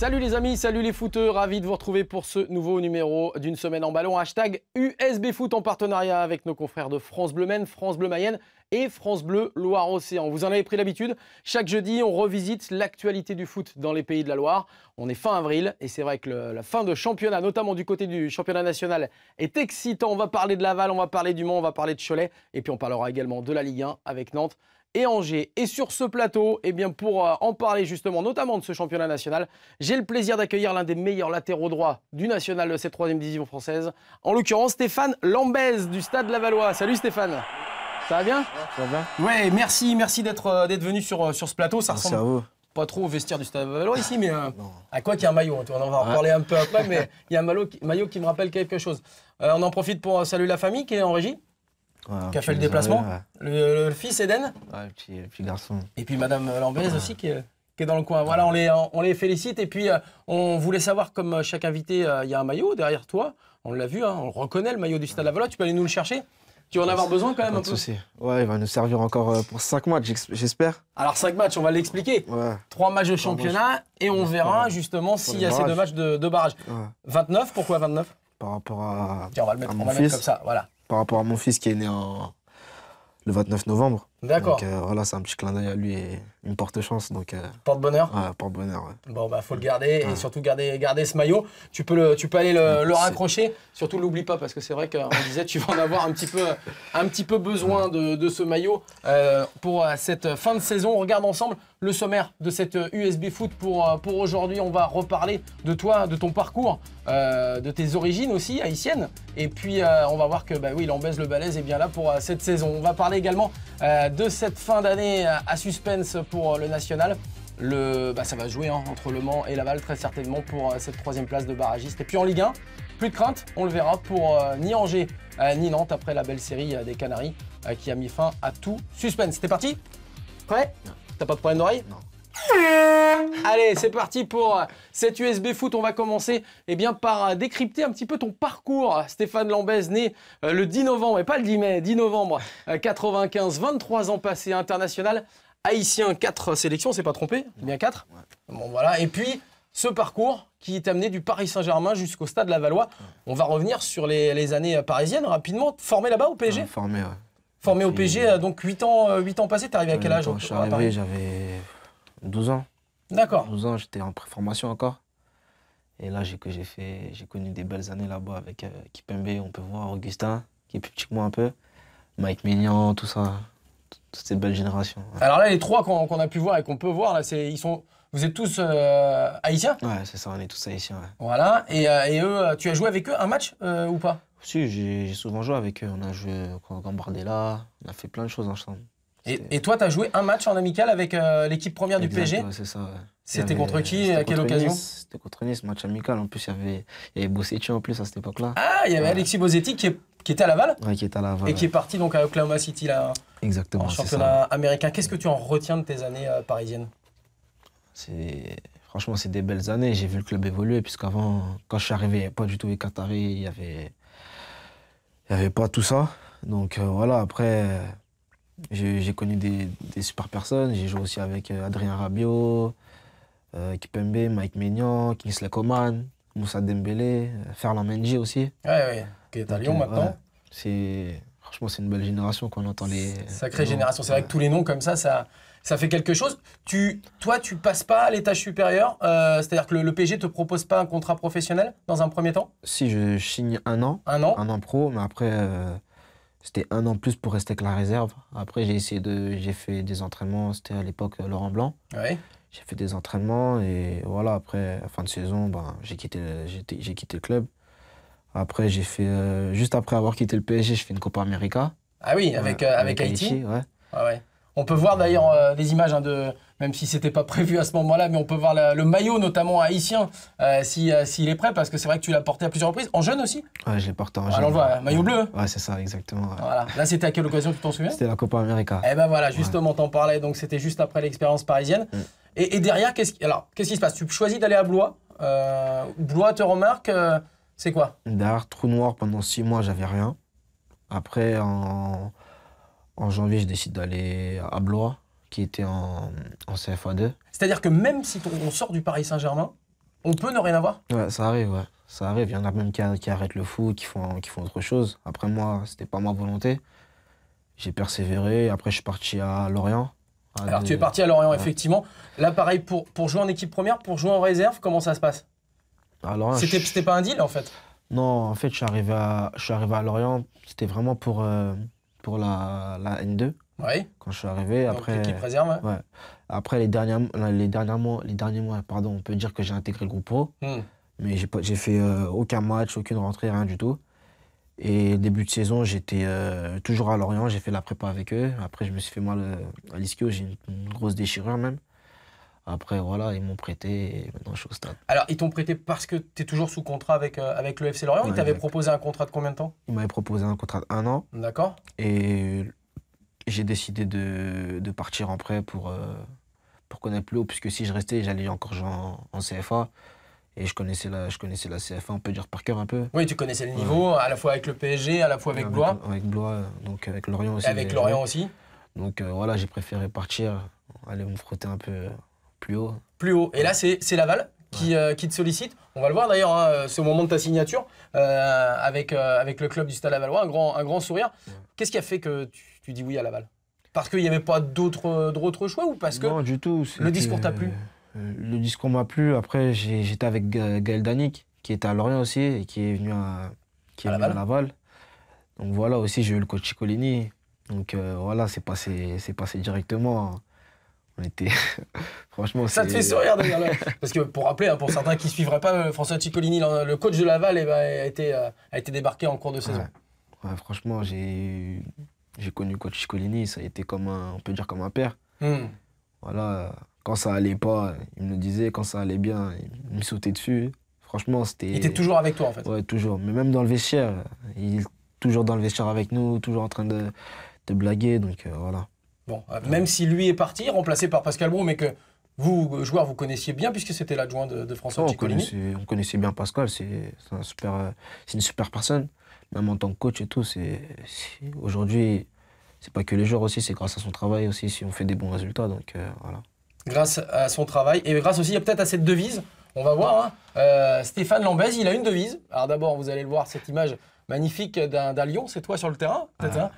Salut les amis, salut les footeurs, ravi de vous retrouver pour ce nouveau numéro d'une semaine en ballon. Hashtag USB Foot en partenariat avec nos confrères de France Bleu Maine, France Bleu Mayenne et France Bleu Loire-Océan. Vous en avez pris l'habitude, chaque jeudi on revisite l'actualité du foot dans les pays de la Loire. On est fin avril et c'est vrai que la fin de championnat, notamment du côté du championnat national, est excitant. On va parler de Laval, on va parler du Mans, on va parler de Cholet et puis on parlera également de la Ligue 1 avec Nantes et Angers. Et sur ce plateau, eh bien pour euh, en parler justement, notamment de ce championnat national, j'ai le plaisir d'accueillir l'un des meilleurs latéraux droits du national de cette troisième division française, en l'occurrence Stéphane Lambez du Stade Lavallois. Salut Stéphane ça va bien Ça va Ouais, merci, merci d'être euh, venu sur, euh, sur ce plateau. Ça ressemble... pas trop au vestiaire du Stade Valois ici, mais à quoi qu'il y a un maillot, hein, on en va en parler un peu après, mais il y a un maillot qui, me rappelle quelque chose. on en profite pour saluer la famille qui est en régie. Qui a fait le déplacement. Le, fils Eden. le petit, garçon. Et puis Madame Lambez aussi qui est dans le coin. Voilà, on les, on les félicite. Et puis, euh, on voulait savoir, comme euh, chaque invité, euh, il y a un maillot derrière toi. On l'a vu, hein, on reconnaît, le maillot du Stade Lavalois. Tu peux aller nous le chercher tu vas en avoir besoin quand même pas un Ouais, il va nous servir encore pour 5 matchs, j'espère. Alors 5 matchs, on va l'expliquer. Trois 3 matchs de championnat et on verra justement s'il y a ces deux matchs de, barrage. 29, pourquoi 29 Par rapport à. Tiens, on va le mettre comme ça, voilà par rapport à mon fils qui est né le 29 novembre. D'accord. Donc euh, voilà, c'est un petit clin d'œil à lui. Et une porte-chance. donc euh, Porte-bonheur porte-bonheur. Bon, bah faut le garder et surtout garder, garder ce maillot. Tu peux, le, tu peux aller le, raccrocher. Surtout, l'oublie pas parce que c'est vrai qu'on disait tu vas en avoir un petit peu, un petit peu besoin de, ce maillot euh, pour euh, cette fin de saison. On regarde ensemble le sommaire de cette USB Foot pour, pour aujourd'hui. On va reparler de toi, de ton parcours, de tes origines aussi haïtiennes. Et puis on va voir que bah oui, l'embaise, le balaise est bien là pour cette saison. On va parler également de cette fin d'année à suspense pour euh, le national. Le, bah, ça va jouer hein, entre Le Mans et Laval très certainement pour euh, cette troisième place de barragiste. Et puis en Ligue 1, plus de crainte, on le verra pour euh, ni Angers ni Nantes après la belle série des Canaries qui a mis fin à tout suspense. C'était parti Prêt T'as pas de problème d'oreille Non. Allez, c'est parti pour cette USB Foot. On va commencer et eh bien, par décrypter un petit peu ton parcours. Stéphane Lambez, né le 10 novembre, et pas le 10 mai, 10 novembre 95, 23 ans passés international haïtien, 4 sélections, c'est pas trompé Bien 4 Bon voilà, et puis ce parcours qui est amené du Paris Saint-Germain jusqu'au stade Lavallois. Valois. On va revenir sur les, années euh, parisiennes rapidement. Formé là-bas au PSG Formé, Formé au PSG, euh, euh, donc 8 ans, 8 ans passés, t'es arrivé à quel âge j'avais 12 ans. D'accord. 12 ans, j'étais en préformation encore. Et là, j'ai fait, j'ai connu des belles années là-bas avec Kipembe, on peut voir Augustin, qui est plus petit que moi un peu, Mike Mignon, tout ça cette belle génération. Alors là, les trois qu'on a pu voir et qu'on peut voir, là, c'est ils sont, vous êtes tous euh, haïtiens Ouais, c'est ça, on est tous haïtiens. Voilà, euh, et, eux, tu as joué avec eux un match euh, ou pas Si, j'ai souvent joué avec eux. On a joué contre Gambardella, on a fait plein de choses ensemble. Et, toi, tu as joué un match en amical avec l'équipe première du PSG c'est ça. C'était contre qui À quelle occasion C'était contre Nice, match amical. En plus, il y avait, en plus à cette époque-là. Ah, il y avait Alexis Bossetti qui est qui était à Laval. qui est à Laval. Et qui est parti donc à Oklahoma City là. Exactement. En championnat américain. Qu'est-ce que tu en retiens de tes années euh, parisiennes C'est franchement c'est des belles années. J'ai vu le club évoluer puisqu'avant quand je suis arrivé il n'y avait pas du tout les Qataris, il n'y avait y avait pas tout ça. Donc euh, voilà après. J'ai connu des, super personnes. J'ai joué aussi avec euh, Adrien Rabiot, Kipembe, Mike Maignan, Kingsley Coman, Moussa Dembélé, euh, Ferland Mendy aussi. Ouais, qui est à Lyon euh, maintenant. c'est franchement c'est une belle génération qu'on entend les. Sacrée génération, c'est vrai que tous les noms comme ça, ça, ça fait quelque chose. Tu, toi, tu passes pas à l'étage supérieur, euh, c'est-à-dire que le, PG PG te propose pas un contrat professionnel dans un premier temps. Si je signe un an. Un an. Un an pro, mais après. c'était un an plus pour rester avec la réserve. Après, j'ai essayé de, j'ai fait des entraînements. C'était à l'époque Laurent Blanc. Ouais j'ai fait des entraînements et voilà, après, la fin de saison, ben, j'ai quitté, j'ai quitté le club. Après, j'ai fait, euh, juste après avoir quitté le PSG, je fais une Copa América. Ah oui, avec, euh, avec, Haïti. ouais. Ah ouais. On peut voir d'ailleurs des euh, images hein, de, même si c'était pas prévu à ce moment-là, mais on peut voir le maillot notamment haïtien s'il si, s'il est prêt, parce que c'est vrai que tu l'as porté à plusieurs reprises, en jeune aussi. Ouais, je l'ai porté en ah, jeune. Alors on le maillot bleu. Hein. Ouais, c'est ça, exactement. Là, c'était à quelle occasion, tu t'en souviens C'était la Copa América. Eh ben voilà, justement, t'en parlais, donc c'était juste après l'expérience parisienne. Et, derrière, qu'est-ce qui, alors, qu'est-ce qui se passe Tu choisis d'aller à Blois. Euh, Blois te remarque. Euh, c'est quoi Derrière Trou Noir, pendant six mois, j'avais rien. Après, en, janvier, je décide d'aller à Blois, qui était en, en CFA2. C'est-à-dire que même si on sort du Paris Saint-Germain, on peut ne rien avoir. Ouais, ça arrive, ouais. Ça arrive. Il y en a même qui, qui arrêtent le foot, qui font, qui font autre chose. Après, moi, c'était pas ma volonté. J'ai persévéré. Après, je suis parti à Lorient. Ah, Alors, tu es parti à Lorient, effectivement. Là, pareil, pour, pour jouer en équipe première, pour jouer en réserve, comment ça se passe Alors, C'était pas un deal, en fait Non, en fait, je suis arrivé à, je suis arrivé à Lorient, c'était vraiment pour, euh, pour la, N2. Oui, Quand je suis arrivé, Donc, après. L'équipe réserve, ouais. Après, les derniers, les, derniers mois, les derniers mois, pardon, on peut dire que j'ai intégré le groupe pro. Hmm. Mais j'ai fait euh, aucun match, aucune rentrée, rien du tout. Et début de saison, j'étais euh, toujours à Lorient, j'ai fait la prépa avec eux. Après, je me suis fait mal euh, à l'ischio, j'ai une, grosse déchirure même. Après, voilà, ils m'ont prêté et maintenant je suis au stade. Alors, ils t'ont prêté parce que tu es toujours sous contrat avec, euh, avec le FC Lorient Ils t'avaient proposé un contrat de combien de temps Ils m'avaient proposé un contrat d'un an. D'accord. Et j'ai décidé de, partir en prêt pour, pour connaître plus haut, puisque si je restais, j'allais encore jouer en CFA. Et je connaissais, la, je connaissais la CFA, on peut dire par cœur un peu. Oui, tu connaissais le niveau, à la fois avec le PSG, à la fois avec, Blois. Avec Blois, euh, donc avec Lorient aussi. avec euh, Lorient aussi. Donc euh, voilà, j'ai préféré partir, aller me frotter un peu plus haut. Plus haut. Et là, c'est Laval qui, qui, te sollicite. On va le voir d'ailleurs, c'est hein, ce moment de ta signature avec, avec le club du Stade Lavalois, un grand, un grand sourire. Qu'est-ce qui a fait que tu, dis oui à Laval Parce qu'il n'y avait pas d'autres choix ou parce non, que du tout, le discours t'a plu euh, le discours m'a plu. Après, j'étais avec Gaël Danic, qui était à Lorient aussi et qui est venu à, qui Laval. Laval. Donc voilà, aussi, j'ai eu le coach Chicolini. Donc euh, voilà, c'est passé, passé directement. On était. Franchement, Ça te fait sourire d'ailleurs là. Parce que pour rappeler, hein, pour certains qui ne suivraient pas, euh, François Ciccolini, le coach de Laval, eh ben, a, été, a été débarqué en cours de saison. franchement, j'ai connu coach Ciccolini. Ça a été comme un, on peut dire comme un père. Hmm. Voilà, quand ça allait pas, il me disait. Quand ça allait bien, il me sautait dessus. Franchement, c'était. Il était toujours avec toi, en fait. Ouais, toujours. Mais même dans le vestiaire, il est toujours dans le vestiaire avec nous, toujours en train de, blaguer. Donc euh, voilà. Bon, euh, même si lui est parti, remplacé par Pascal Brou, mais que vous, joueur, vous connaissiez bien puisque c'était l'adjoint de, François oh, on connaissait, bien Pascal. C'est super, euh, c'est une super personne. Même en tant que coach et tout, c'est aujourd'hui, c'est pas que les joueurs aussi, c'est grâce à son travail aussi si on fait des bons résultats. Donc voilà grâce à son travail et grâce aussi peut-être à cette devise. On va voir. Hein. Euh, Stéphane Lambèze, il a une devise. Alors d'abord, vous allez le voir, cette image magnifique d'un lion, c'est toi sur le terrain, peut-être. Hein.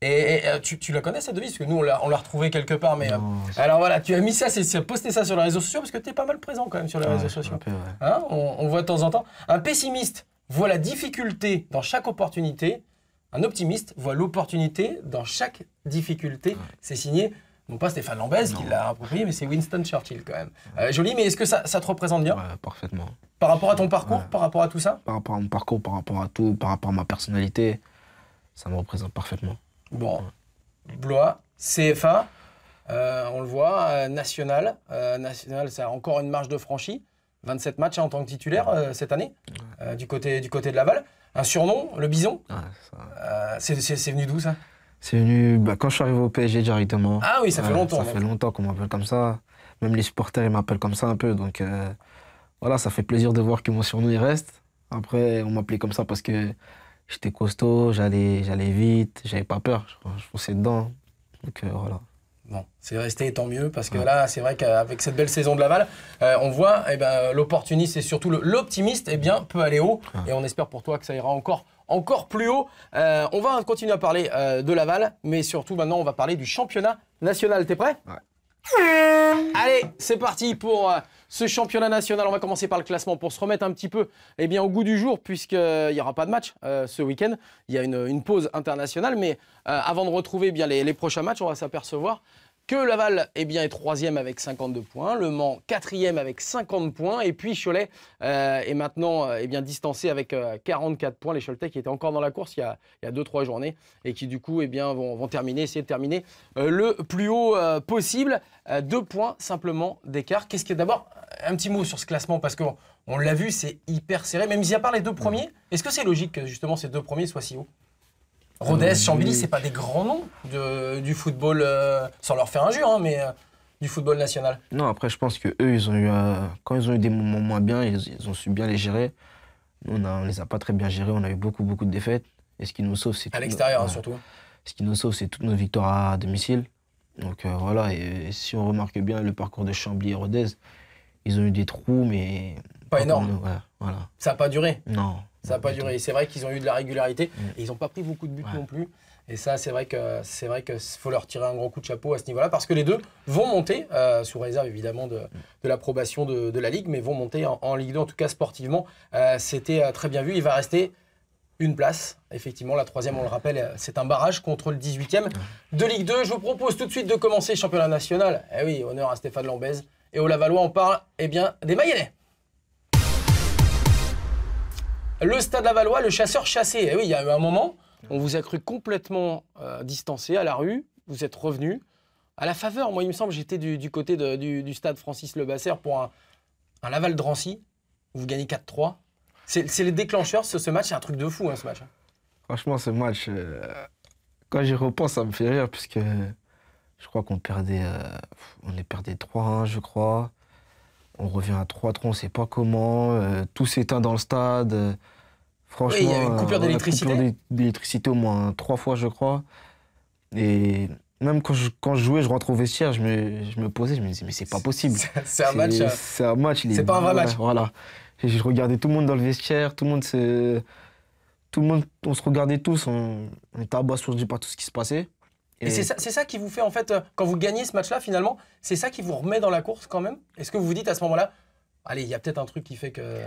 Et, euh, tu, la connais cette devise Parce que nous, on l'a retrouvée quelque part. Mais, euh, alors voilà, tu as mis ça, c'est posté ça sur les réseaux sociaux parce que tu es pas mal présent quand même sur les réseaux sociaux. Hein, on, voit de temps en temps. Un pessimiste voit la difficulté dans chaque opportunité. Un optimiste voit l'opportunité dans chaque difficulté. C'est signé non pas Stéphane Lambez qui l'a approprié, mais c'est Winston Churchill quand même. Euh, joli, mais est-ce que ça, te représente bien Parfaitement. Par rapport à ton parcours, par rapport à tout ça Par rapport à mon parcours, par rapport à tout, par rapport à ma personnalité, ça me représente parfaitement. Bon, Blois, CFA, euh, on le voit, euh, national, national, ça a encore une marge de franchi 27 matchs hein, en tant que titulaire cette année, du, côté, du côté de Laval. Un surnom, le bison. Ah, c'est venu d'où ça c'est venu bah, quand je suis arrivé au PSG directement. Ah oui, ça fait longtemps. Ça fait longtemps qu'on m'appelle comme ça. Même les supporters, ils m'appellent comme ça un peu. Donc euh, voilà, ça fait plaisir de voir que mon surnom, il reste. Après, on m'appelait comme ça parce que j'étais costaud, j'allais, j'allais vite, j'avais pas peur, je, fonçais dedans. Donc euh, voilà. Bon, c'est resté tant mieux parce que là, c'est vrai qu'avec cette belle saison de Laval, euh, on voit eh ben, l'opportuniste et surtout l'optimiste eh bien, peut aller haut. Et on espère pour toi que ça ira encore, encore plus haut. Euh, on va continuer à parler euh, de Laval, mais surtout maintenant, on va parler du championnat national. T'es prêt ouais. Allez, c'est parti pour ce championnat national. On va commencer par le classement pour se remettre un petit peu et eh bien, au goût du jour, puisqu'il n'y euh, aura pas de match euh, ce week-end. Il y a une, pause internationale, mais euh, avant de retrouver eh bien, les, prochains matchs, on va s'apercevoir que Laval eh bien, est troisième avec 52 points, Le Mans quatrième avec 50 points, et puis Cholet euh, est maintenant euh, eh bien, distancé avec 44 euh, points. Les Choletais qui étaient encore dans la course il y a, 2-3 trois journées et qui du coup eh bien, vont, terminer, essayer de terminer le plus haut possible. deux points simplement d'écart. Qu'est-ce y a d'abord un petit mot sur ce classement parce qu'on on, l'a vu, c'est hyper serré. Même si a part les deux premiers, mmh. est-ce que c'est logique que justement ces deux premiers soient si hauts Rodez, Chambly, euh, c'est pas des grands noms du football, euh, sans leur faire injure, hein, mais euh, du football national. Non, après, je pense que eux, ils ont eu, quand ils ont eu des moments moins bien, ils, ont su bien les gérer. Nous, on, ne les a pas très bien gérés, on a eu beaucoup, beaucoup de défaites. Et ce qui nous sauve, c'est. À l'extérieur, hein, surtout. Ce qui nous sauve, c'est toutes nos victoires à domicile. Donc voilà, et, si on remarque bien le parcours de Chambly et Rodez, ils ont eu des trous, mais. Pas énorme. voilà. Ça n'a pas duré Non. Ça n'a pas duré. C'est vrai qu'ils ont eu de la régularité mm. et ils n'ont pas pris beaucoup de buts non plus. Et ça, c'est vrai que c'est vrai que faut leur tirer un gros coup de chapeau à ce niveau-là parce que les deux vont monter euh, sous réserve évidemment de, mm. l'approbation de, la ligue, mais vont monter en, Ligue 2 en tout cas sportivement. Euh, c'était euh, très bien vu. Il va rester une place. Effectivement, la troisième, on le rappelle, c'est un barrage contre le 18e de Ligue 2. Je vous propose tout de suite de commencer championnat national. Eh oui, honneur à Stéphane Lambez. Et au Lavalois, on parle eh bien, des Mayennais. Le stade Lavallois, le chasseur chassé. Eh oui, il y a eu un moment, on vous a cru complètement euh, distancé à la rue, vous êtes revenu. À la faveur, moi, il me semble, j'étais du, côté du, stade Francis Lebasser pour un, Laval-Drancy. Vous gagnez 4-3. C'est les déclencheurs, ce, ce match, c'est un truc de fou, hein, ce match. Hein. Franchement, ce match, euh, quand j'y repense, ça me fait rire, puisque je crois qu'on perdait, euh, on est perdait 3-1, je crois on revient à 3 troncs, on ne sait pas comment, euh, tout s'éteint dans le stade. Euh, franchement, il y a une coupure euh, d'électricité. d'électricité au moins trois fois, je crois. Et même quand je, jouais, je rentrais au vestiaire, je me, je me posais, je me disais, mais c'est pas possible. C'est un match. Hein. C'est un match. C'est pas un vrai match. Voilà. Et je regardais tout le monde dans le vestiaire, tout le monde se. Tout le monde, on se regardait tous, on, était à par tout ce qui se passait. Et, c'est ça, qui vous fait, en fait, euh, quand vous gagnez ce match-là, finalement, c'est ça qui vous remet dans la course quand même Est-ce que vous vous dites à ce moment-là, allez, il y a peut-être un truc qui fait que.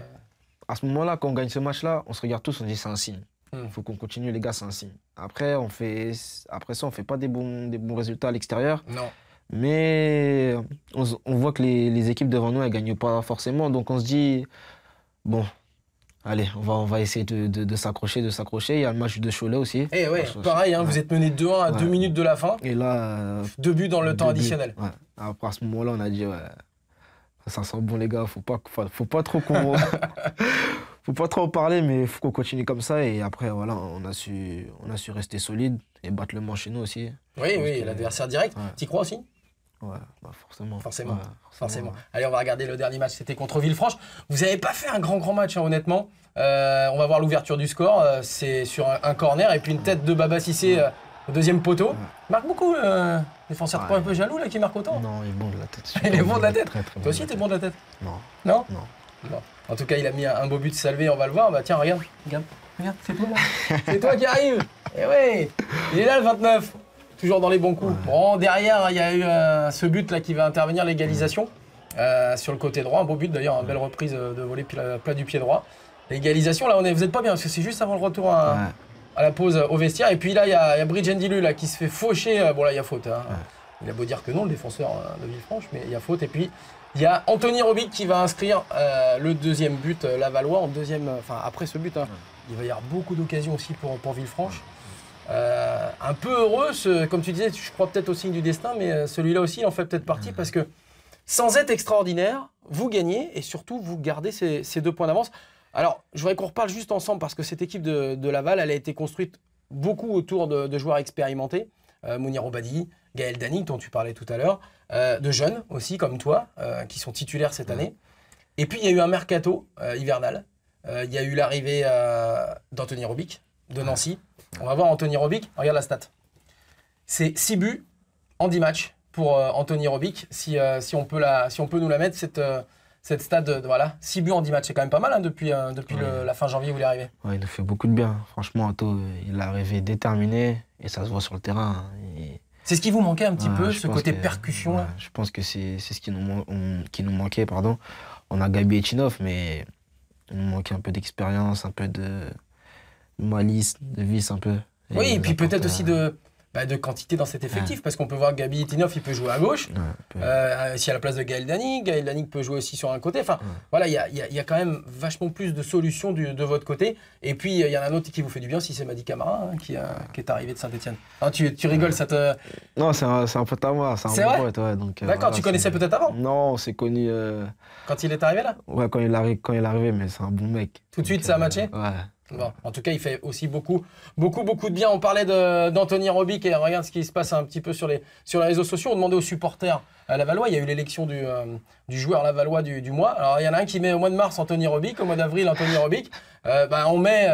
À ce moment-là, quand on gagne ce match-là, on se regarde tous, on dit c'est un signe. Il hmm. faut qu'on continue, les gars, c'est un signe. Après, on fait... Après ça, on ne fait pas des bons, des bons résultats à l'extérieur. Non. Mais on, voit que les, les, équipes devant nous, elles ne gagnent pas forcément. Donc on se dit, bon, Allez, on va, on va essayer de, s'accrocher, de s'accrocher. Il y a le match de Cholet aussi. Et eh ouais, pareil, hein, vous êtes mené 2-1 à 2 minutes de la fin. Et là. deux buts dans le temps additionnel. Après, à ce moment-là, on a dit, ouais, ça sent bon, les gars, faut pas, faut, pas trop qu'on. faut pas trop en parler, mais faut qu'on continue comme ça. Et après, voilà, on a su, on a su rester solide et battre le manche chez nous aussi. Oui, oui, l'adversaire direct. T'y crois aussi Ouais, bah, forcément. Forcément. forcément. Allez, on va regarder le dernier match, c'était contre Villefranche. Vous n'avez pas fait un grand, grand match, hein, honnêtement. Euh, on va voir l'ouverture du score. Euh, c'est sur un, corner et puis une tête de Baba Sissé euh, au deuxième poteau. Marque beaucoup, défenseur pas un peu jaloux là, qui marque autant. Non, il est de la tête. il est bon de la tête. Toi aussi, t'es bon de la tête Non. Non Non. En tout cas, il a mis un, beau but de Salvé, on va le voir. Bah, tiens, regarde, regarde, c'est toi c'est toi qui arrive. Et eh oui. il est là le 29 toujours dans les bons coups. derrière, il y a eu euh, ce but là qui va intervenir, l'égalisation. Euh, sur le côté droit, un beau but d'ailleurs, une hein, belle reprise euh, de volet plat du pied droit. L'égalisation, là, on est, vous n'êtes pas bien, parce que c'est juste avant le retour à, la pause au vestiaire. Et puis là, il y a, Bridgendilu là qui se fait faucher. Bon, là, il y a faute. Hein. Il a beau dire que non, le défenseur de Villefranche, mais il y a faute. Et puis, il y a Anthony Robic qui va inscrire le deuxième but Lavalois. en deuxième, enfin, après ce but. Hein. Il va y avoir beaucoup d'occasions aussi pour, pour Villefranche. Euh, un peu heureux, comme tu disais, je crois peut-être au signe du destin, mais euh, celui-là aussi il en fait peut-être partie parce que sans être extraordinaire, vous gagnez et surtout vous gardez ces, deux points d'avance. Alors, je voudrais qu'on reparle juste ensemble parce que cette équipe de, Laval, elle a été construite beaucoup autour de, joueurs expérimentés. Euh, Mounir Obadi, Gaël Danig, dont tu parlais tout à l'heure, euh, de jeunes aussi comme toi, qui sont titulaires cette année. Et puis, il y a eu un mercato hivernal. Il y a eu l'arrivée d'Anthony Robic de Nancy. On va voir Anthony Robic. Regarde la stat. C'est 6 buts en 10 matchs pour euh, Anthony Robic. Si, euh, si, on peut si on peut nous la mettre, cette euh, cette de voilà, 6 buts en 10 matchs, c'est quand même pas mal hein, depuis, depuis la fin janvier où il est arrivé. il nous fait beaucoup de bien. Franchement, il est arrivé déterminé et ça se voit sur le terrain. Hein, c'est ce qui vous manquait un petit peu, ce côté percussion Je pense que c'est ce qui nous, qui nous manquait. pardon. On a Gabi Etchinov, mais il nous manquait un peu d'expérience, un peu de malice, de vis un peu. oui, et puis peut-être aussi euh, de, bah, de quantité dans cet effectif, parce qu'on peut voir Gabi Itinov, il peut jouer à gauche, s'il euh, euh, si à la place de Gaël Danig, Gaël Danig peut jouer aussi sur un côté. Enfin, voilà, il y a, y, a, y a, quand même vachement plus de solutions de votre côté. Et puis, euh, il y en a un autre qui vous fait du bien, si c'est Madi Camara, hein, qui, est arrivé de Saint-Etienne. Hein, tu, tu, rigoles, ça te. Non, c'est un, un pote à moi, c'est un pote, D'accord, tu connaissais peut-être avant Non, on s'est connu. Quand il est arrivé là Ouais, quand il, quand il est arrivé, mais c'est un bon mec. Tout de suite, ça a matché Ouais en tout cas, il fait aussi beaucoup, beaucoup, beaucoup de bien. On parlait d'Anthony Robic et regarde ce qui se passe un petit peu sur les, sur les réseaux sociaux. On demandait aux supporters à euh, Valois, il y a eu l'élection du, euh, du, joueur Lavalois du, du, mois. Alors, il y en a un qui met au mois de mars Anthony Robic, au mois d'avril Anthony Robic. Euh, bah, on met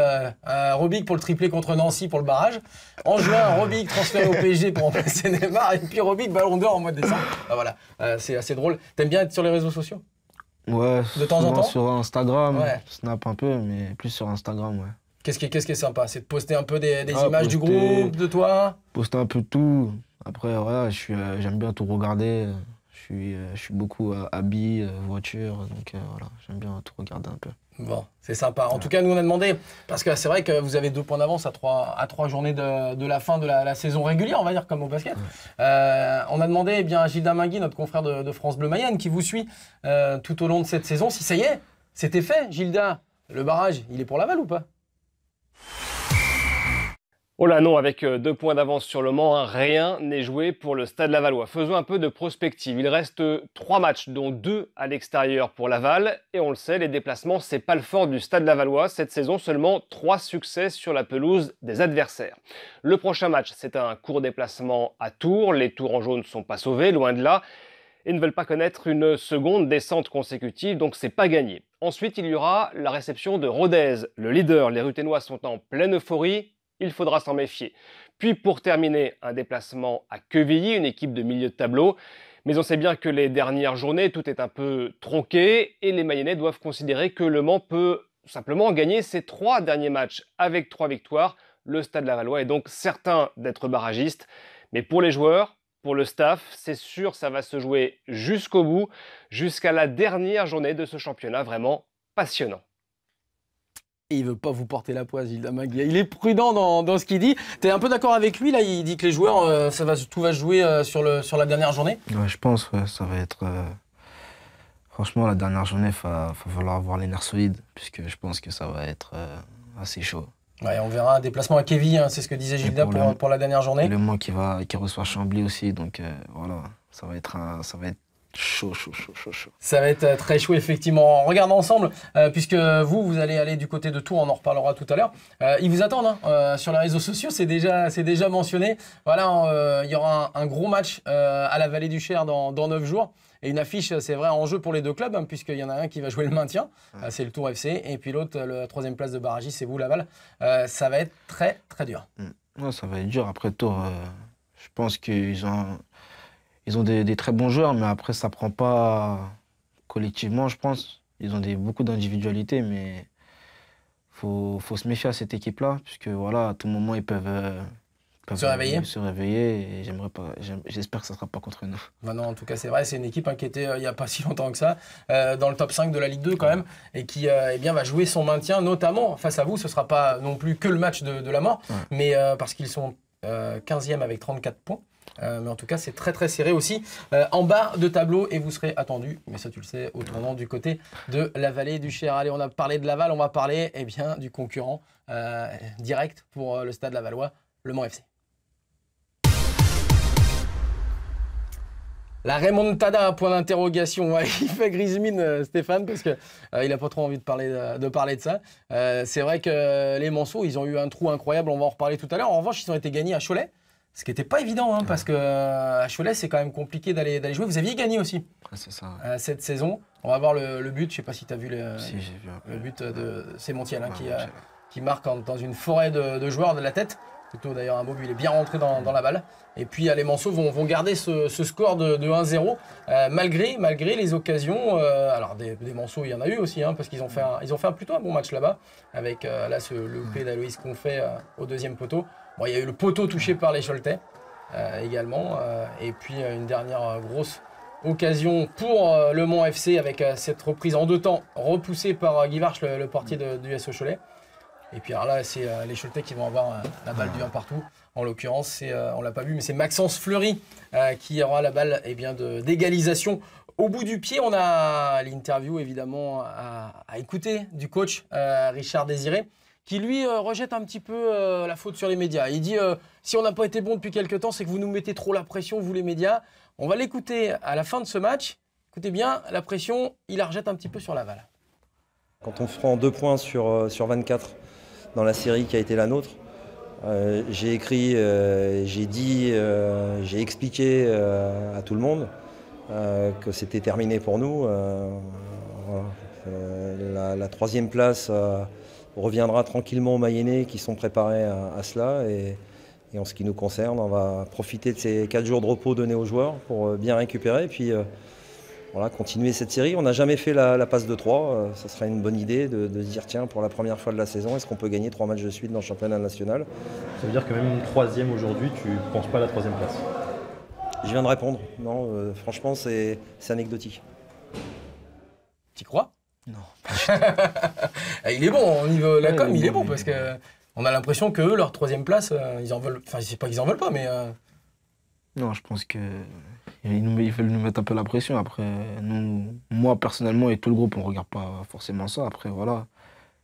Robic pour le triplé contre Nancy pour le barrage. En juin, Robic transféré au PSG pour remplacer Neymar. Et puis Robic, ballon d'or en mois de décembre. Bah, voilà, c'est assez drôle. T'aimes bien être sur les réseaux sociaux Ouais, de temps en temps. Sur Instagram, Snap un peu, mais plus sur Instagram, ouais. Qu'est-ce qui, qu'est-ce qui, est sympa C'est de poster un peu des, ah, images du groupe, de toi Poster un peu tout. Après, voilà, euh, j'aime bien tout regarder. Euh, je suis beaucoup euh, habillé, euh, voiture, donc voilà, j'aime bien tout regarder un peu. Bon, c'est sympa. En tout cas, nous, on a demandé, parce que c'est vrai que vous avez deux points d'avance à trois, à trois journées de, la fin de la, saison régulière, on va dire, comme au basket. on a demandé eh bien, à Gilda notre confrère de, France Bleu Mayenne, qui vous suit tout au long de cette saison, si ça y est, c'était fait, Gilda, le barrage, il est pour Laval ou pas Oh là non, avec euh, deux points d'avance sur le Mans, hein, rien n'est joué pour le Stade Lavallois. Faisons un peu de prospective. Il reste euh, trois matchs, dont deux à l'extérieur pour Laval. Et on le sait, les déplacements, c'est pas le fort du Stade Lavallois. Cette saison, seulement trois succès sur la pelouse des adversaires. Le prochain match, c'est un court déplacement à Tours. Les Tours en jaune ne sont pas sauvés, loin de là. Et ne veulent pas connaître une seconde descente consécutive, donc c'est pas gagné. Ensuite, il y aura la réception de Rodez, le leader. Les Ruténois sont en pleine euphorie, il faudra s'en méfier. Puis pour terminer, un déplacement à Quevilly, une équipe de milieu de tableau. Mais on sait bien que les dernières journées, tout est un peu tronqué et les Mayennais doivent considérer que Le Mans peut simplement gagner ses trois derniers matchs avec trois victoires. Le Stade Lavallois est donc certain d'être barragiste. Mais pour les joueurs, pour le staff, c'est sûr, ça va se jouer jusqu'au bout, jusqu'à la dernière journée de ce championnat vraiment passionnant. Il il veut pas vous porter la poisse, Gilda Il est prudent dans, ce qu'il dit. Tu es un peu d'accord avec lui là Il dit que les joueurs, euh, ça va, tout va jouer euh, sur, le, sur la dernière journée ouais, Je pense, que ça va être. Euh, franchement, la dernière journée, il va, falloir avoir les nerfs solides, puisque je pense que ça va être assez chaud. Ouais, on verra un déplacement à Kevin, hein, c'est ce que disait Gilda pour, la dernière journée. Le mois qui, va, qui reçoit Chambly aussi, donc voilà, ça va, être un, ça va être Chaud, chaud, chaud, chaud, Ça va être euh, très chaud, effectivement. Regardons ensemble, euh, puisque vous, vous allez aller du côté de Tours, on en reparlera tout à l'heure. Euh, ils vous attendent hein, sur les réseaux sociaux, c'est déjà, déjà mentionné. Voilà, il y aura un, gros match à la Vallée du Cher dans, dans 9 jours. Et une affiche, c'est vrai, en jeu pour les deux clubs, hein, puisqu'il y en a un qui va jouer le maintien, c'est le Tour FC, et puis l'autre, la troisième place de Barages, c'est vous, Laval. ça va être très, très dur. Non, mm. ça va être dur. Après Tours, je pense qu'ils ont ils ont des, très bons joueurs, mais après, ça prend pas collectivement, je pense. Ils ont beaucoup d'individualités, mais faut, faut se méfier à cette équipe-là, puisque voilà, à tout moment, ils peuvent. Euh, se réveiller. et j'aimerais pas, j'espère que ça sera pas contre bah nous. en tout cas c'est vrai, c'est une équipe inquiétée hein, qui était euh, il n'y a pas si longtemps que ça euh, dans le top 5 de la Ligue 2 quand même et qui eh bien va jouer son maintien notamment face à vous. Ce ne sera pas non plus que le match de, la mort, mais parce qu'ils sont 15e avec 34 points. Euh, mais en tout cas, c'est très très serré aussi euh, en bas de tableau et vous serez attendu, mais ça tu le sais, au tournant du côté de la vallée du Cher. Allez, on a parlé de Laval, on va parler eh bien, du concurrent euh, direct pour le stade Lavallois, le Mans FC. La remontada, point d'interrogation. il fait grise mine, Stéphane, parce qu'il il n'a pas trop envie de parler de, parler de ça. c'est vrai que les Manceaux, ils ont eu un trou incroyable, on va en reparler tout à l'heure. En revanche, ils ont été gagnés à Cholet. Ce qui n'était pas évident, hein, parce que euh, à Cholet, c'est quand même compliqué d'aller jouer. Vous aviez gagné aussi ah, euh, cette saison. On va voir le, but. Je ne sais pas si tu as vu le, but de. C'est hein, euh, qui, marque dans une forêt de, joueurs de la tête. Plutôt d'ailleurs un beau but, il est bien rentré dans, la balle. Et puis euh, les Manceaux vont, garder ce, score de, 1-0 euh, malgré, malgré les occasions. Euh, alors des, des Manceaux, il y en a eu aussi, hein, parce qu'ils ont, fait ont fait plutôt un bon match là-bas, avec le P d'Aloïs qu'on fait au deuxième poteau. Bon, il y a eu le poteau touché par les Choletais également. et puis une dernière grosse occasion pour le Mont FC avec cette reprise en deux temps repoussée par Guy le, portier du SO Cholet. Et puis alors là, c'est euh, les Choletais qui vont avoir euh, la balle du 1 partout. En l'occurrence, c'est, euh, on l'a pas vu, mais c'est Maxence Fleury qui aura la balle et eh bien, de, d'égalisation. Au bout du pied, on a l'interview évidemment à, écouter du coach Richard Désiré, qui lui rejette un petit peu la faute sur les médias. Il dit si on n'a pas été bon depuis quelques temps, c'est que vous nous mettez trop la pression, vous les médias. On va l'écouter à la fin de ce match. Écoutez bien, la pression, il la rejette un petit peu sur Laval. Quand on se prend deux points sur, sur 24, dans la série qui a été la nôtre. Euh, j'ai écrit, euh, j'ai dit, euh, j'ai expliqué à tout le monde que c'était terminé pour nous. La, troisième place reviendra tranquillement aux Mayennais qui sont préparés à, cela. Et, en ce qui nous concerne, on va profiter de ces quatre jours de repos donnés aux joueurs pour bien récupérer voilà, continuer cette série. On n'a jamais fait la, passe de 3. Ce euh, serait une bonne idée de, se dire tiens, pour la première fois de la saison, est-ce qu'on peut gagner trois matchs de suite dans le championnat national Ça veut dire que même une troisième aujourd'hui, tu ne penses pas à la troisième place Je viens de répondre. Non, euh, franchement, c'est anecdotique. Tu crois Non. il est bon, au niveau la com, il est bon parce qu'on a l'impression que leur troisième place, euh, ils en veulent. Enfin, je sais pas qu'ils en veulent pas, mais. Non, je pense que il nous, nous mettre un peu la pression. Après, nous, moi personnellement et tout le groupe, on ne regarde pas forcément ça. Après, voilà,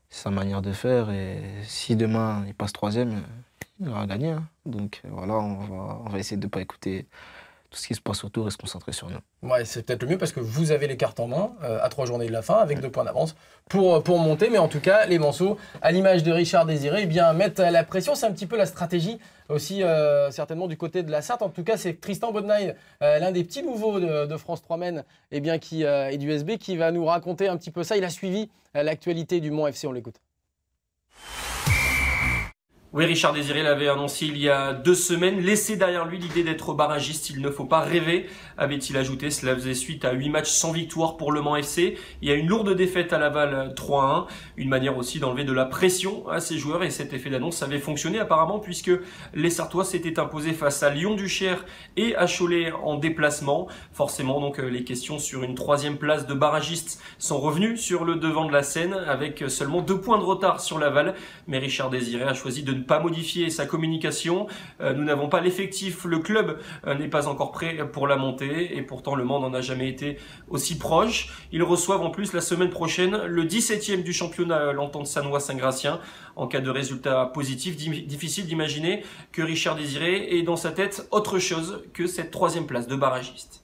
c'est sa manière de faire. Et si demain il passe troisième, il aura gagné. Hein. Donc voilà, on va, essayer de ne pas écouter tout ce qui se passe autour et se concentrer sur nous. Ouais, c'est peut-être le mieux parce que vous avez les cartes en main euh, à trois journées de la fin avec deux points d'avance pour, euh, pour monter. Mais en tout cas, les Manceaux, à l'image de Richard Désiré, eh bien, mettent la pression. C'est un petit peu la stratégie aussi euh, certainement du côté de la Sarthe. En tout cas, c'est Tristan Bodnay, euh, l'un des petits nouveaux de, France 3 Men et eh bien, qui, euh, du d'USB, qui va nous raconter un petit peu ça. Il a suivi l'actualité du Mont FC, on l'écoute. Oui, Richard Désiré l'avait annoncé il y a deux semaines. Laisser derrière lui l'idée d'être barragiste, il ne faut pas rêver, avait-il ajouté. Cela faisait suite à huit matchs sans victoire pour Le Mans FC. Il y a une lourde défaite à Laval 3-1. Une manière aussi d'enlever de la pression à ses joueurs et cet effet d'annonce avait fonctionné apparemment puisque les Sartois s'étaient imposés face à Lyon-Duchère et à Cholet en déplacement. Forcément, donc, euh, les questions sur une troisième place de barragiste sont revenues sur le devant de la scène avec seulement deux points de retard sur Laval. Mais Richard Désiré a choisi de ne pas modifier sa communication. Euh, nous n'avons pas l'effectif, le club euh, n'est pas encore prêt pour la montée et pourtant le monde n'en a jamais été aussi proche. Ils reçoivent en plus la semaine prochaine le 17e du championnat euh, l'entente sanois Saint-Gratien. En cas de résultat positif, difficile d'imaginer que Richard Désiré ait dans sa tête autre chose que cette troisième place de barragiste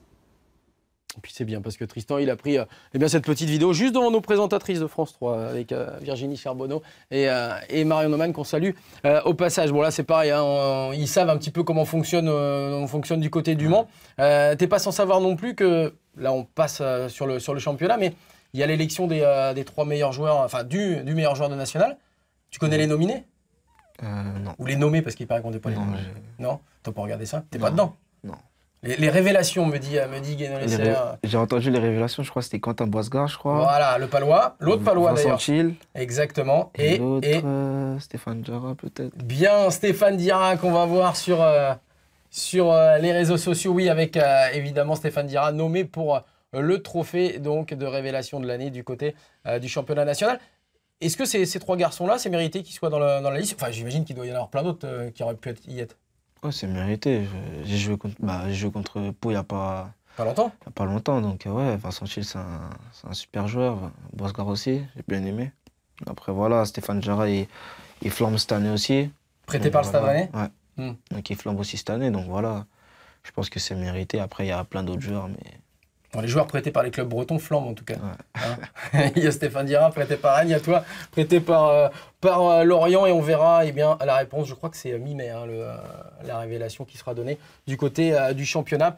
puis c'est bien parce que Tristan, il a pris euh, eh bien, cette petite vidéo juste devant nos présentatrices de France 3 avec euh, Virginie Charbonneau et, euh, Marion Oman qu'on salue au passage. Bon là c'est pareil, hein, ils savent un petit peu comment fonctionne, on fonctionne du côté du Mans. T'es pas sans savoir non plus que là on passe sur, le, sur le championnat, mais il y a l'élection des, trois meilleurs joueurs, enfin du, du meilleur joueur de national. Tu connais les nominés Non. Ou les nommés parce qu'il paraît qu'on n'est pas les nommés. Non T'as pas regardé ça T'es pas dedans Non. Les, révélations, me dit, me dit J'ai entendu les révélations, je crois, que c'était Quentin Boisgard, je crois. Voilà, le palois, l'autre palois d'ailleurs. Chil. Exactement. Et, euh, Stéphane Dira peut-être. Bien, Stéphane Dira qu'on va voir sur, euh, sur euh, les réseaux sociaux, oui, avec évidemment Stéphane Dira nommé pour le trophée donc, de révélation de l'année du côté du championnat national. Est-ce que ces, trois garçons-là, c'est mérité qu'ils soient dans, dans, la liste Enfin, j'imagine qu'il doit y en avoir plein d'autres qui auraient pu être y être. Ouais, c'est mérité. J'ai joué contre, bah, contre il n'y a pas. Pas longtemps pas longtemps. Donc, euh, ouais, Vincent Chill, c'est un, super joueur. Bosgard aussi, j'ai bien aimé. Après, voilà, Stéphane Jara, il, il, flambe cette année aussi. Prêté par le Stade Ouais. Hmm. Donc, il flambe aussi cette année. Donc, voilà, je pense que c'est mérité. Après, il y a plein d'autres joueurs, mais. les joueurs prêtés par les clubs bretons flambent en tout cas. Hein. il y a Stéphane Dira prêté par Rennes, toi prêté par, euh, par euh, Lorient et on verra eh bien, la réponse. Je crois que c'est euh, mi-mai hein, euh, la révélation qui sera donnée du côté du championnat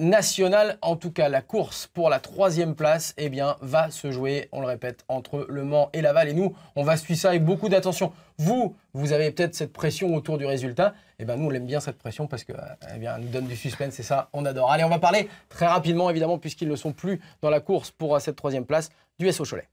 national. En tout cas, la course pour la troisième place eh bien, va se jouer, on le répète, entre Le Mans et Laval. Et nous, on va suivre ça avec beaucoup d'attention. Vous, vous avez peut-être cette pression autour du résultat. Et eh bien, nous, on aime bien cette pression parce que bien, nous donne du suspense, c'est ça, on adore. Allez, on va parler très rapidement, évidemment, puisqu'ils ne sont plus dans la course pour cette troisième place du SO Cholet.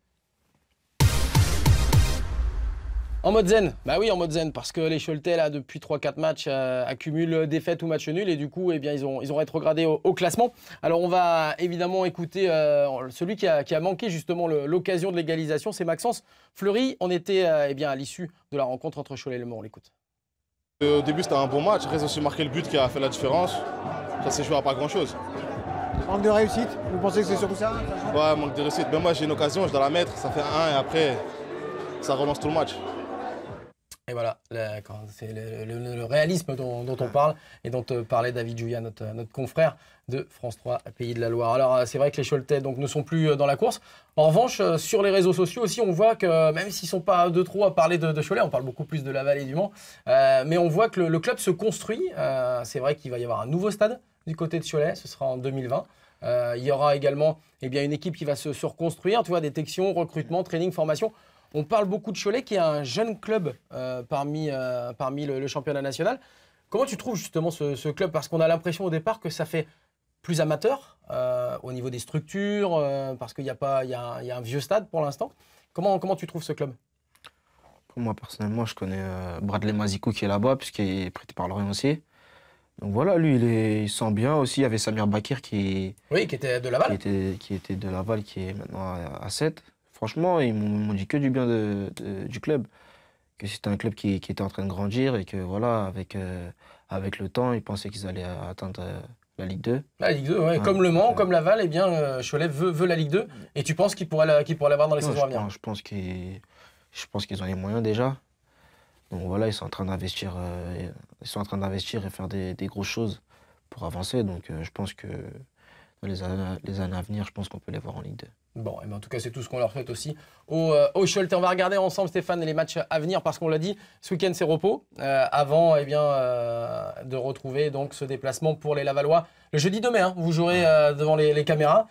En mode zen, bah oui, en mode zen, parce que les Choletais, là, depuis 3-4 matchs, euh, accumulent défaites ou matchs nuls et du coup, eh bien, ils ont, ils ont rétrogradé au, classement. Alors, on va évidemment écouter euh, celui qui a, manqué justement l'occasion de l'égalisation, c'est Maxence Fleury. On était euh, eh bien, à l'issue de la rencontre entre Cholet et Le Mans, on l'écoute. Au début, c'était un bon match, après, aussi marqué le but qui a fait la différence. Ça s'est joué à pas grand-chose. Manque de réussite Vous pensez que c'est surtout ça Ouais, manque de réussite. Mais moi, j'ai une occasion, je dois la mettre, ça fait un, et après, ça relance tout le match. Et voilà, c'est le, réalisme dont, on parle et dont euh, parlait David Julia, notre, euh, confrère de France 3, Pays de la Loire. Alors, euh, c'est vrai que les Choletais donc, ne sont plus dans la course. En revanche, sur les réseaux sociaux aussi, on voit que, même s'ils ne sont pas de trop à parler de, Cholet, on parle beaucoup plus de la vallée du Mans, mais on voit que le, club se construit. c'est vrai qu'il va y avoir un nouveau stade du côté de Cholet, ce sera en 2020. il y aura également et eh bien, une équipe qui va se, reconstruire, tu vois, détection, recrutement, training, formation. On parle beaucoup de Cholet, qui est un jeune club euh, parmi, euh, parmi le, championnat national. Comment tu trouves justement ce, club Parce qu'on a l'impression au départ que ça fait plus amateur euh, au niveau des structures, parce qu'il y, a pas, y, a un, vieux stade pour l'instant. Comment, comment tu trouves ce club Pour moi, personnellement, je connais Bradley Mazikou qui est là-bas, puisqu'il est prêté par Lorient aussi. Donc voilà, lui, il, est, il sent bien aussi. Il y avait Samir Bakir qui, qui était de Laval. Qui qui était de Laval, qui est maintenant à 7 franchement, ils m'ont dit que du bien de, du club. Que c'était un club qui, était en train de grandir et que, voilà, avec, euh, avec le temps, ils pensaient qu'ils allaient atteindre euh, la Ligue 2. La Ligue 2, comme Le Mans, comme Laval, eh bien, euh, Cholet veut, veut, la Ligue 2. Et tu penses qu'ils pourraient l'avoir dans les saisons à venir Je pense qu'ils ont les moyens déjà. Donc voilà, ils sont en train d'investir, ils sont en train d'investir et faire des, grosses choses pour avancer. Donc je pense que dans les, les années à venir, je pense qu'on peut les voir en Ligue 2. Bon, et eh ben, en tout cas, c'est tout ce qu'on leur souhaite aussi au, euh, on va regarder ensemble, Stéphane, les matchs à venir, parce qu'on l'a dit, ce week-end, c'est repos, euh, avant eh bien, euh, de retrouver donc ce déplacement pour les Lavallois. Le jeudi demain, hein. vous jouerez euh, devant les, caméras,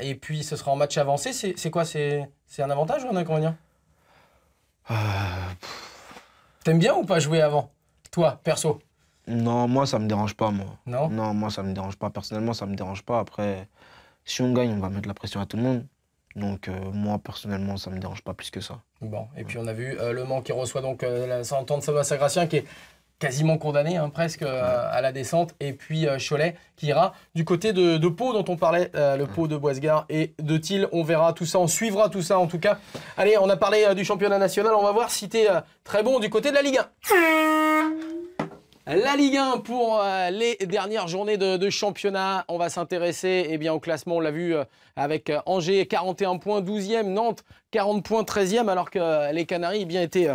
et puis ce sera en match avancé. C'est quoi C'est un avantage ou un inconvénient T'aimes bien ou pas jouer avant Toi, perso Non, moi, ça me dérange pas, moi. Non Non, moi, ça me dérange pas. Personnellement, ça me dérange pas. Après... Si on gagne, on va mettre la pression à tout le monde. Donc euh, moi personnellement ça me dérange pas plus que ça. Bon, et puis on a vu euh, Le Mans qui reçoit donc euh, la Saint-Antoine de Sébastien qui est quasiment condamné hein, presque à la descente, et puis Cholet qui ira du côté de, Pau dont on parlait, le Pau de Boisgard et de Thiel, on verra tout ça, on suivra tout ça en tout cas. Allez, on a parlé du championnat national, on va voir si t'es très bon du côté de la Ligue 1. La Ligue 1 pour euh, les dernières journées de, championnat. On va s'intéresser eh bien, au classement. On l'a vu euh, avec euh, Angers, 41 points, 12e. Nantes, 40 points, 13e. Alors que les Canaries eh bien, étaient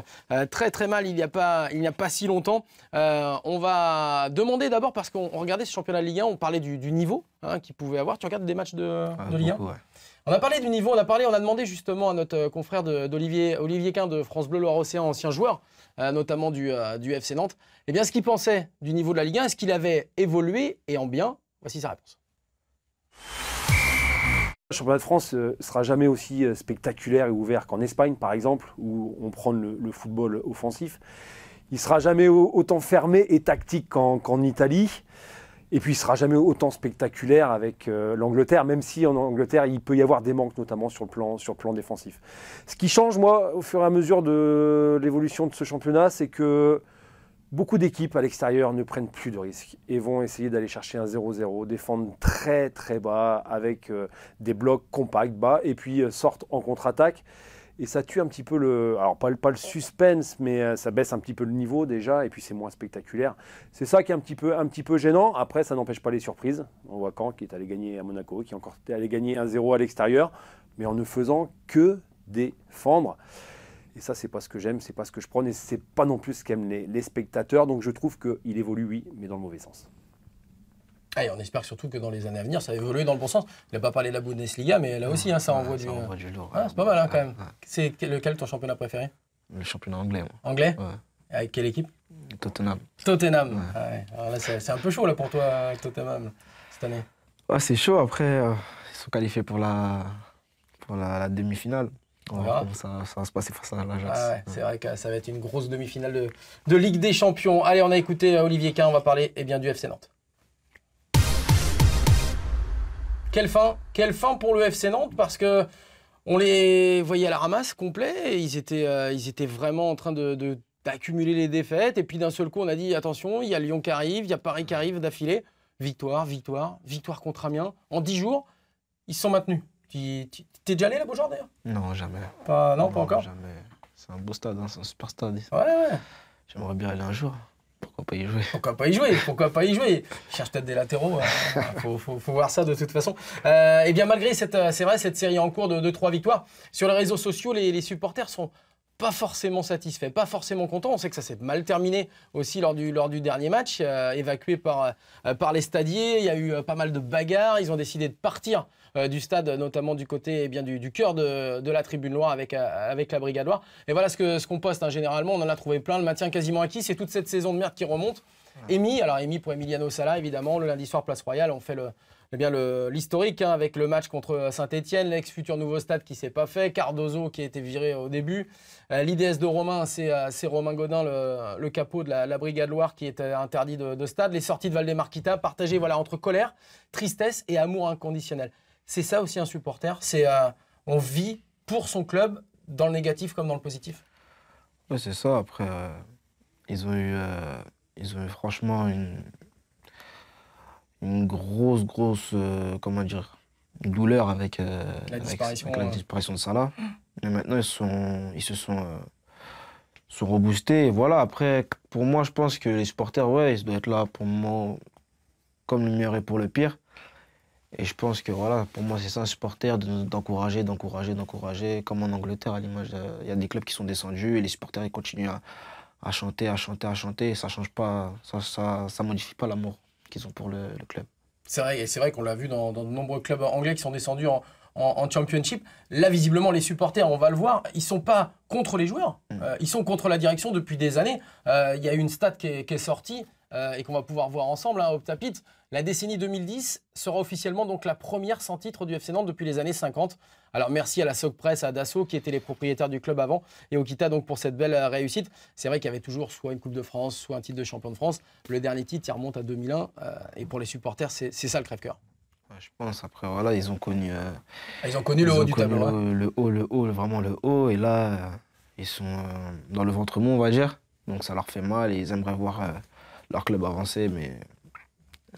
très très mal il n'y a, pas, il a pas si longtemps. on va demander d'abord, parce qu'on regardait ce championnat de Ligue 1, on parlait du, niveau hein, qu'il pouvait avoir. Tu regardes des matchs de, ah, Ligue 1 On a parlé du niveau, on a parlé, on a demandé justement à notre confrère d'Olivier Olivier Quin de France Bleu Loire-Océan, ancien joueur, euh, notamment du, euh, FC Nantes, Et eh bien, ce qu'il pensait du niveau de la Ligue 1, est-ce qu'il avait évolué et en bien Voici sa réponse. Le championnat de France ne euh, sera jamais aussi spectaculaire et ouvert qu'en Espagne, par exemple, où on prend le, football offensif. Il sera jamais autant fermé et tactique qu'en Italie. Et puis, il sera jamais autant spectaculaire avec euh, l'Angleterre, même si en Angleterre, il peut y avoir des manques, notamment sur le, plan, sur plan défensif. Ce qui change, moi, au fur et à mesure de l'évolution de ce championnat, c'est que beaucoup d'équipes à l'extérieur ne prennent plus de risques et vont essayer d'aller chercher un 0-0, défendre très très bas avec euh, des blocs compacts bas et puis euh, sortent en contre-attaque et ça tue un petit peu le, alors pas, le suspense, mais euh, ça baisse un petit peu le niveau déjà, et puis c'est moins spectaculaire. C'est ça qui est un petit peu, un petit peu gênant. Après, ça n'empêche pas les surprises. On voit quand qui est allé gagner à Monaco, qui est encore allé gagner 1-0 à l'extérieur, mais en ne faisant que défendre. Et ça, c'est pas ce que j'aime, c'est pas ce que je prends, et c'est pas non plus ce qu'aiment les, les spectateurs. Donc je trouve qu'il évolue, oui, mais dans le mauvais sens. Ah, on espère surtout que dans les années à venir, ça va évoluer dans le bon sens. Il n'a pas parlé de la Bundesliga, mais là aussi, hein, ça, envoie, ça du... lourd. Ah, c'est pas mal hein, quand même. C'est lequel ton championnat préféré Le championnat anglais. Moi. Anglais Avec quelle équipe Tottenham. Tottenham. Ah là, c'est un peu chaud là, pour toi, avec Tottenham, cette année. c'est chaud. Après, euh, ils sont qualifiés pour la, pour la, demi-finale. On verra ça, va se passer face à l'Ajax. Ah ouais, C'est vrai que ça va être une grosse demi-finale de, de, Ligue des Champions. Allez, on a écouté euh, Olivier Quin, on va parler eh bien, du FC Nantes. Quelle fin Quelle fin pour le FC Nantes Parce que on les voyait à la ramasse complet. Et ils, étaient, euh, ils étaient vraiment en train de, d'accumuler les défaites. Et puis d'un seul coup, on a dit attention, il y a Lyon qui arrive, il y a Paris qui arrive d'affilée. Victoire, victoire, victoire contre Amiens. En 10 jours, ils se sont maintenus. T'es déjà allé là, Beaujard d'ailleurs Non, jamais. Pas, non, pas encore Jamais. C'est un beau stade, hein, c'est un super stade. Ouais, ouais. J'aimerais bien aller un jour. Pourquoi pas y jouer Pourquoi pas y jouer Pourquoi pas y jouer cherche peut-être des latéraux. Il hein. faut, voir ça de toute façon. et euh, eh bien malgré cette, euh, c'est vrai, cette série en cours de, trois 3 victoires, sur les réseaux sociaux, les, les supporters sont pas forcément satisfaits, pas forcément contents. On sait que ça s'est mal terminé aussi lors du, lors du dernier match, euh, évacué par, par les stadiers. Il y a eu pas mal de bagarres. Ils ont décidé de partir euh, du stade, notamment du côté eh bien, du, cœur de, la tribune Loire euh, avec, la Brigade Loire. Et voilà ce qu'on ce qu'on poste. Hein. Généralement, on en a trouvé plein. Le maintien quasiment acquis, c'est toute cette saison de merde qui remonte. Emi, alors Emi pour Emiliano Sala, évidemment, le lundi soir, place Royale, on fait le, eh bien l'historique hein, avec le match contre saint étienne l'ex-futur nouveau stade qui s'est pas fait, Cardozo qui a été viré au début, euh, l'IDS de Romain, c'est Romain Godin, le, capot de la, Brigade Loire qui était interdit de, stade, les sorties de Valdemarquita partagées voilà, entre colère, tristesse et amour inconditionnel. C'est ça aussi un supporter. C'est euh, on vit pour son club dans le négatif comme dans le positif. Oui, c'est ça. Après, euh, ils ont eu, euh, ils ont franchement une, grosse, grosse, comment dire, douleur avec, la, disparition, de Salah. Mais maintenant, ils, sont, ils se sont reboostés. voilà, après, pour moi, je pense que les supporters, ouais, ils doivent être là pour le comme le meilleur et pour le pire. Et je pense que voilà, pour moi, c'est ça, un supporter, d'encourager, d'encourager, d'encourager. Comme en Angleterre, à l'image, il y a des clubs qui sont descendus et les supporters, ils continuent à, chanter, à chanter, à chanter. ça change pas, ça, ça, ça modifie pas l'amour qu'ils ont pour le, club. C'est vrai, et c'est vrai qu'on l'a vu dans, de nombreux clubs anglais qui sont descendus en, en, Championship. Là, visiblement, les supporters, on va le voir, ils sont pas contre les joueurs, mm. euh, ils sont contre la direction depuis des années. Euh, il y a une stat qui est, qui est sortie. Euh, et qu'on va pouvoir voir ensemble, Au hein, tapis, la décennie 2010 sera officiellement donc la première sans titre du FC Nantes depuis les années 50. Alors merci à la Soc presse à Dassault qui étaient les propriétaires du club avant et au Kita donc pour cette belle euh, réussite. C'est vrai qu'il y avait toujours soit une Coupe de France, soit un titre de champion de France. Le dernier titre, il remonte à 2001 euh, et pour les supporters, c'est ça le crève-cœur. je pense, après, voilà, ils ont connu. Ah, ils ont connu le haut du tableau. Le, le, haut, le haut, vraiment le haut. Et là, ils sont dans le ventre mou, on va dire. Donc ça leur fait mal et ils aimeraient voir leur club avancé, mais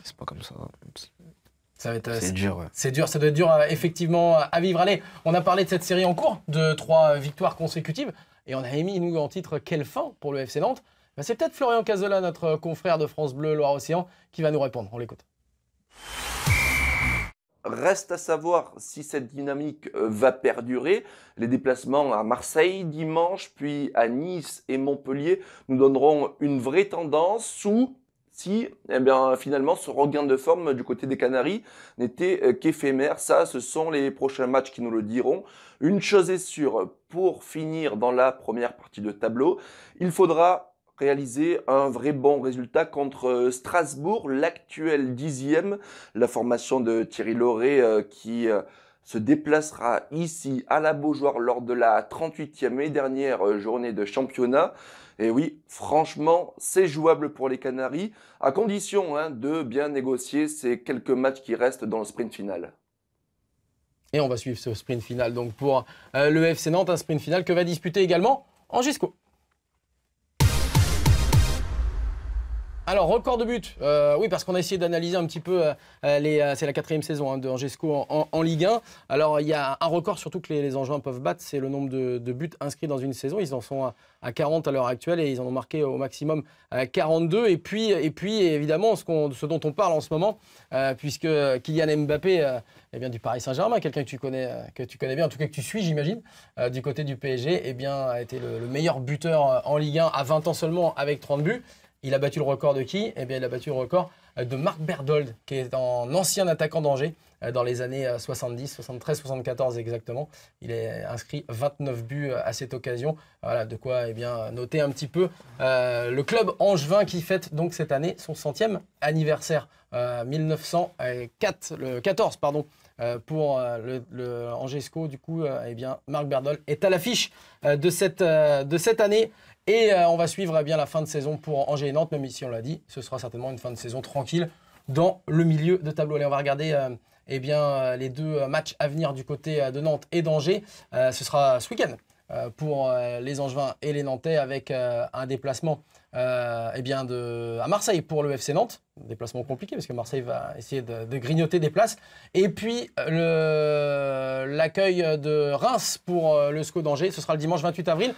c'est pas comme ça. Euh, c'est dur. C'est dur, ça doit être dur euh, effectivement à vivre. Allez, on a parlé de cette série en cours, de trois euh, victoires consécutives, et on a émis, nous, en titre, quelle fin pour le FC Nantes. Ben, c'est peut-être Florian Cazola, notre confrère de France Bleu Loire-Océan, qui va nous répondre. On l'écoute. Reste à savoir si cette dynamique euh, va perdurer. Les déplacements à Marseille dimanche, puis à Nice et Montpellier nous donneront une vraie tendance ou si eh bien, finalement ce regain de forme du côté des Canaries n'était euh, qu'éphémère. Ça, ce sont les prochains matchs qui nous le diront. Une chose est sûre, pour finir dans la première partie de tableau, il faudra réaliser un vrai bon résultat contre euh, Strasbourg, l'actuel dixième. La formation de Thierry Lauré euh, qui euh, se déplacera ici à la Beaujoire lors de la 38e et dernière journée de championnat. Et oui, franchement, c'est jouable pour les Canaries, à condition hein, de bien négocier ces quelques matchs qui restent dans le sprint final. Et on va suivre ce sprint final donc pour le FC Nantes, un sprint final que va disputer également Angisco. Alors, record de buts. Euh, oui, parce qu'on a essayé d'analyser un petit peu, euh, euh, c'est la quatrième saison hein, de Angesco en, Ligue 1. Alors, il y a un record surtout que les, les peuvent battre, c'est le nombre de, buts inscrits dans une saison. Ils en sont à, 40 à l'heure actuelle et ils en ont marqué au maximum 42. Et puis, et puis évidemment, ce, dont on parle en ce moment, puisque Kylian Mbappé eh bien, du Paris Saint-Germain, quelqu'un que tu connais, que tu connais bien, en tout cas que tu suis, j'imagine, du côté du PSG, eh bien, a été le, meilleur buteur en Ligue 1 à 20 ans seulement avec 30 buts. Il a battu le record de qui eh bien, il a battu le record euh, de Marc Berdold, qui est un ancien attaquant d'Angers euh, dans les années 70, 73, 74 exactement. Il est inscrit 29 buts euh, à cette occasion. Voilà, de quoi eh bien, noter un petit peu le club angevin qui fête donc cette année son centième anniversaire. En 1904, le 14 pardon, pour le, Angesco. Du coup, eh bien, Marc Berdold est à l'affiche de, cette, de cette année. Et euh, on va suivre eh bien la fin de saison pour Angers et Nantes, même si on l'a dit, ce sera certainement une fin de saison tranquille dans le milieu de tableau. Allez, on va regarder euh, eh bien, euh, les deux matchs à venir du côté de Nantes et d'Angers. ce sera ce week-end pour les Angevins et les Nantais avec un déplacement eh bien de, à Marseille pour le FC Nantes. déplacement compliqué parce que Marseille va essayer de, de grignoter des places. Et puis l'accueil de Reims pour le SCO d'Angers, ce sera le dimanche 28 avril.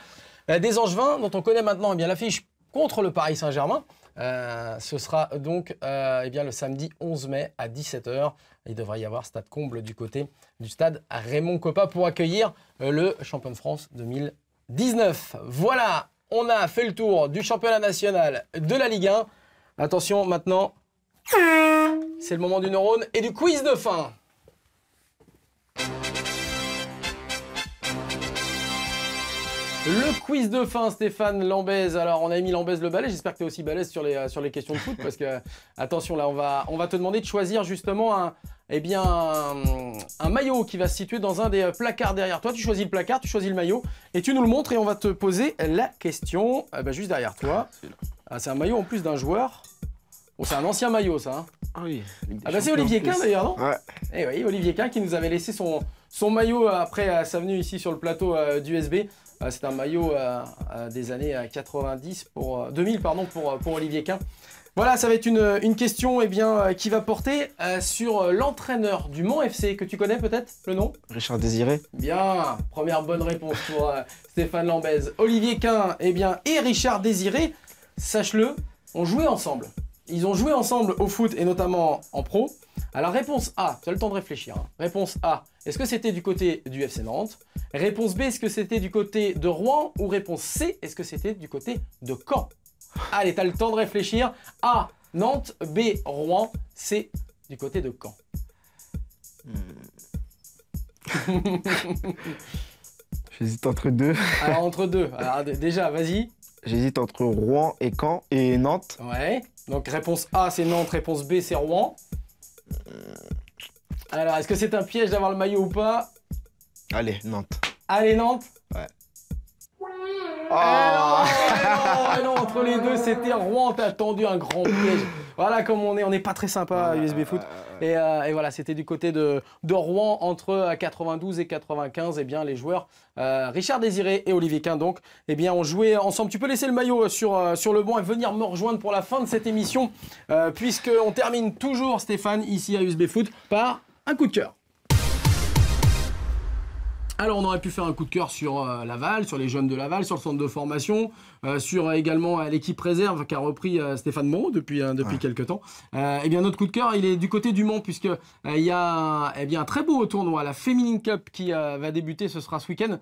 Euh, des Angevins, dont on connaît maintenant eh bien l'affiche contre le Paris Saint-Germain. Euh, ce sera donc euh, eh bien, le samedi 11 mai à 17h. Il devrait y avoir stade comble du côté du stade Raymond Coppa pour accueillir le champion de France 2019. Voilà, on a fait le tour du championnat national de la Ligue 1. Attention maintenant, c'est le moment du neurone et du quiz de fin. Le quiz de fin, Stéphane Lambez. Alors, on a mis Lambez le balai. J'espère que tu es aussi balèze sur les, euh, sur les questions de foot parce que, euh, attention, là, on va, on va te demander de choisir justement un, eh bien, un, maillot qui va se situer dans un des euh, placards derrière toi. Tu choisis le placard, tu choisis le maillot et tu nous le montres et on va te poser la question ben, juste derrière toi. Ah, ah, c'est un maillot en plus d'un joueur. c'est un ancien maillot, ça. Hein. ah oui. Ah bah, c'est Olivier Quint d'ailleurs, non Ouais. Eh oui, Olivier qui nous avait laissé son, son maillot après sa venue ici sur le plateau d'USB. Euh, c'est un maillot euh, euh, des années 90 pour 2000 pardon pour, pour Olivier Quin. Voilà, ça va être une, question eh bien, qui va porter sur l'entraîneur du Mont FC, que tu connais peut-être le nom Richard Désiré. Bien, première bonne réponse pour Stéphane Lambez. Olivier Quin eh bien, et Richard Désiré, sache-le, ont joué ensemble. Ils ont joué ensemble au foot et notamment en pro. Alors réponse A, tu as le temps de réfléchir. Hein. Réponse A, est-ce que c'était du côté du FC Nantes Réponse B, est-ce que c'était du côté de Rouen Ou réponse C, est-ce que c'était du côté de Caen Allez, tu as le temps de réfléchir. A, Nantes, B, Rouen, C, du côté de Caen. Hmm. J'hésite entre deux. Alors entre deux, Alors, déjà, vas-y. J'hésite entre Rouen et Caen et Nantes. Ouais, donc réponse A c'est Nantes, réponse B c'est Rouen. Euh, Alors, est-ce que c'est un piège d'avoir le maillot ou pas Allez, Nantes. Allez, Nantes Ouais. Oh, non, entre les deux, c'était Rouen. T'as tendu un grand piège. Voilà, comme on est, on n'est pas très sympa à USB euh, Foot. Euh, euh. Et, voilà, c'était du côté de, Rouen entre 92 et 95. Et eh bien, les joueurs Richard Désiré et Olivier Quin, donc, et eh bien, ont joué ensemble. Tu peux laisser le maillot sur, sur le banc et venir me rejoindre pour la fin de cette émission, puisqu'on termine toujours, Stéphane, ici à USB Foot, par un coup de cœur. Alors on aurait pu faire un coup de cœur sur Laval, sur les jeunes de Laval, sur le centre de formation. Euh, sur euh, également euh, l'équipe réserve qu'a repris Stéphane Moreau depuis, depuis quelques temps. et bien notre coup de cœur, il est du côté du Mans puisque il y a eh bien, un très beau tournoi, la Feminine Cup qui va débuter, ce sera ce week-end.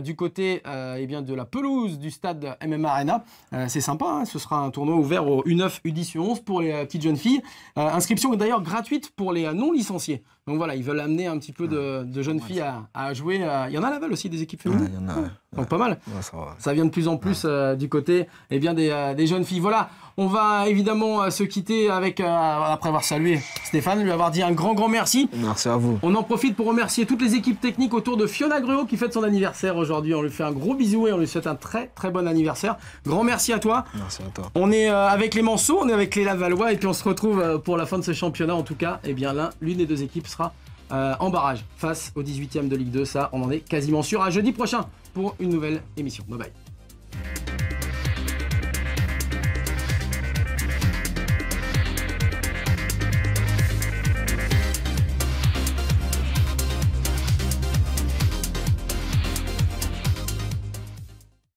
du côté eh bien, de la pelouse du stade MM Arena. c'est sympa, hein, ce sera un tournoi ouvert aux U9, U10, 11 pour les petites jeunes filles. inscription est d'ailleurs gratuite pour les non licenciés. Donc voilà, ils veulent amener un petit peu de, ah, jeunes filles à, jouer. Il y en a là-bas aussi des équipes féminines. Donc pas mal. ça, vient de plus en plus euh, du côté eh bien, euh, des, jeunes filles. Voilà, on va évidemment euh, se quitter avec, après avoir salué Stéphane, lui avoir dit un grand, grand merci. Merci à vous. On en profite pour remercier toutes les équipes techniques autour de Fiona Greau qui fête son anniversaire aujourd'hui. On lui fait un gros bisou et on lui souhaite un très, très bon anniversaire. Grand merci à toi. Merci à toi. On est avec les Manceaux, on est avec les Lavallois et puis on se retrouve pour la fin de ce championnat. En tout cas, eh bien l'une des deux équipes sera euh, en barrage face au 18e de Ligue 2. Ça, on en est quasiment sûr. À jeudi prochain pour une nouvelle émission. Bye bye.